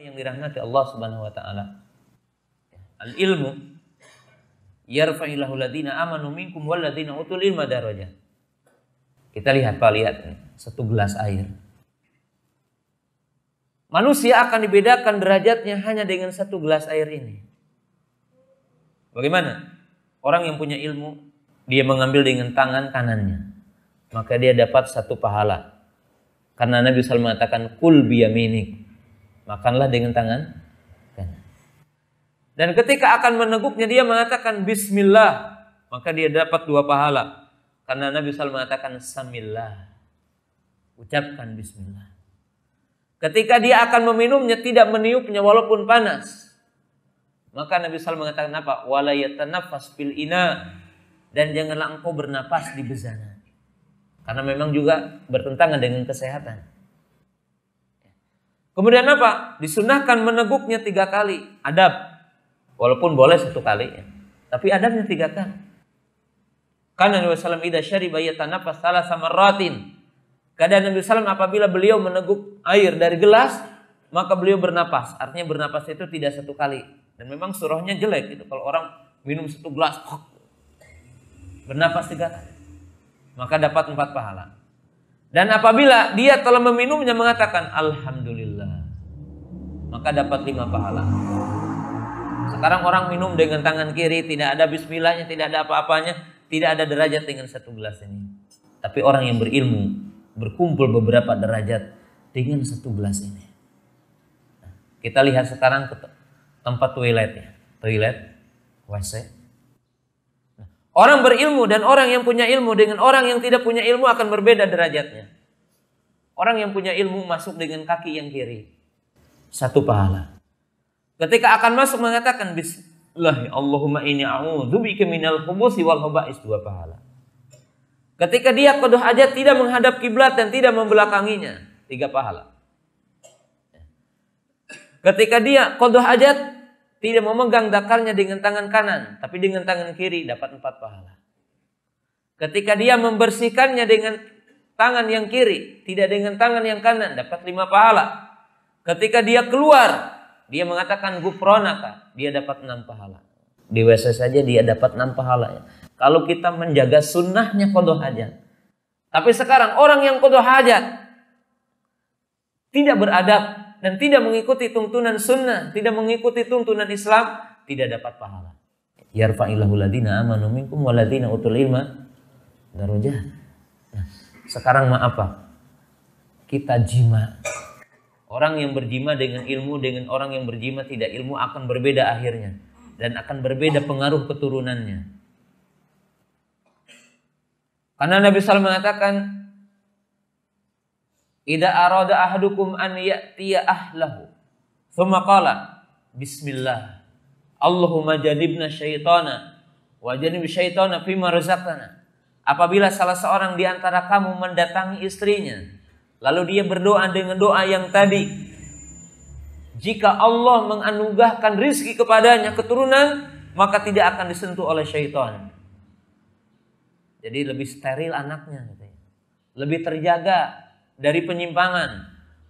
yang dirahmati Allah Subhanahu wa taala. Al ilmu yarfa'illahu ladina amanu minkum wal utul ilma daraja. Kita lihat Pak lihat satu gelas air. Manusia akan dibedakan derajatnya hanya dengan satu gelas air ini. Bagaimana? Orang yang punya ilmu, dia mengambil dengan tangan kanannya. Maka dia dapat satu pahala. Karena Nabi SAW mengatakan, Kul biyaminik makanlah dengan tangan kanan. Dan ketika akan meneguknya dia mengatakan bismillah, maka dia dapat dua pahala. Karena Nabi SAW mengatakan samillah. Ucapkan bismillah. Ketika dia akan meminumnya tidak meniupnya walaupun panas. Maka Nabi SAW mengatakan apa? Wala nafas fil ina. Dan janganlah engkau bernapas di bezana. Karena memang juga bertentangan dengan kesehatan. Kemudian apa? Disunahkan meneguknya tiga kali. Adab. Walaupun boleh satu kali. Ya. Tapi adabnya tiga kali. Karena Nabi SAW idha syariba yatanafas salah sama ratin. Kadang Nabi SAW apabila beliau meneguk air dari gelas, maka beliau bernapas. Artinya bernapas itu tidak satu kali. Dan memang surahnya jelek gitu. Kalau orang minum satu gelas, bernapas tiga kali. Maka dapat empat pahala. Dan apabila dia telah meminumnya mengatakan Alhamdulillah maka dapat lima pahala. Sekarang orang minum dengan tangan kiri, tidak ada bismillahnya, tidak ada apa-apanya, tidak ada derajat dengan satu gelas ini. Tapi orang yang berilmu berkumpul beberapa derajat dengan satu gelas ini. kita lihat sekarang ke tempat toiletnya, toilet, ya. WC. orang berilmu dan orang yang punya ilmu dengan orang yang tidak punya ilmu akan berbeda derajatnya. Orang yang punya ilmu masuk dengan kaki yang kiri satu pahala. Ketika akan masuk mengatakan Bismillah ya Allahumma inni a'udzubika minal khubusi wal khaba'is dua pahala. Ketika dia kodoh aja tidak menghadap kiblat dan tidak membelakanginya tiga pahala. Ketika dia kodoh hajat tidak memegang dakarnya dengan tangan kanan, tapi dengan tangan kiri dapat empat pahala. Ketika dia membersihkannya dengan tangan yang kiri, tidak dengan tangan yang kanan, dapat lima pahala. Ketika dia keluar, dia mengatakan gupronaka, dia dapat enam pahala. Di WC saja dia dapat enam pahala. Ya. Kalau kita menjaga sunnahnya kodoh hajat. Tapi sekarang orang yang kodoh hajat tidak beradab dan tidak mengikuti tuntunan sunnah, tidak mengikuti tuntunan Islam, tidak dapat pahala. Yarfa'illahu ladina amanu minkum waladina utul ilma darujah. Nah, sekarang maaf apa? Kita jima Orang yang berjima dengan ilmu dengan orang yang berjima tidak ilmu akan berbeda akhirnya dan akan berbeda pengaruh keturunannya. Karena Nabi SAW mengatakan Ida arada ahdukum an ya'tiya ahlahu Thumma qala Bismillah Allahumma jadibna syaitana Wa jadib syaitana fima rezaqtana Apabila salah seorang di antara kamu mendatangi istrinya Lalu dia berdoa dengan doa yang tadi. Jika Allah menganugahkan rizki kepadanya keturunan, maka tidak akan disentuh oleh syaitan. Jadi lebih steril anaknya, gitu ya. lebih terjaga dari penyimpangan,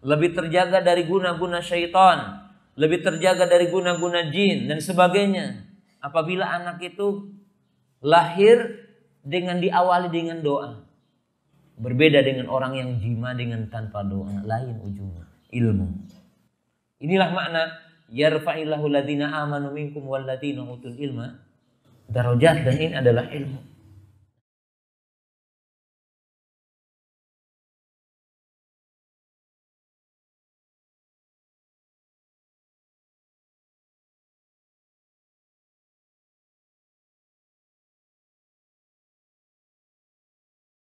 lebih terjaga dari guna-guna syaitan, lebih terjaga dari guna-guna jin dan sebagainya. Apabila anak itu lahir dengan diawali dengan doa. Berbeda dengan orang yang jima dengan tanpa doa lain ujungnya ilmu. Inilah makna yarfa'illahu ladzina amanu minkum ladzina utul ilma darajat dan ini adalah ilmu.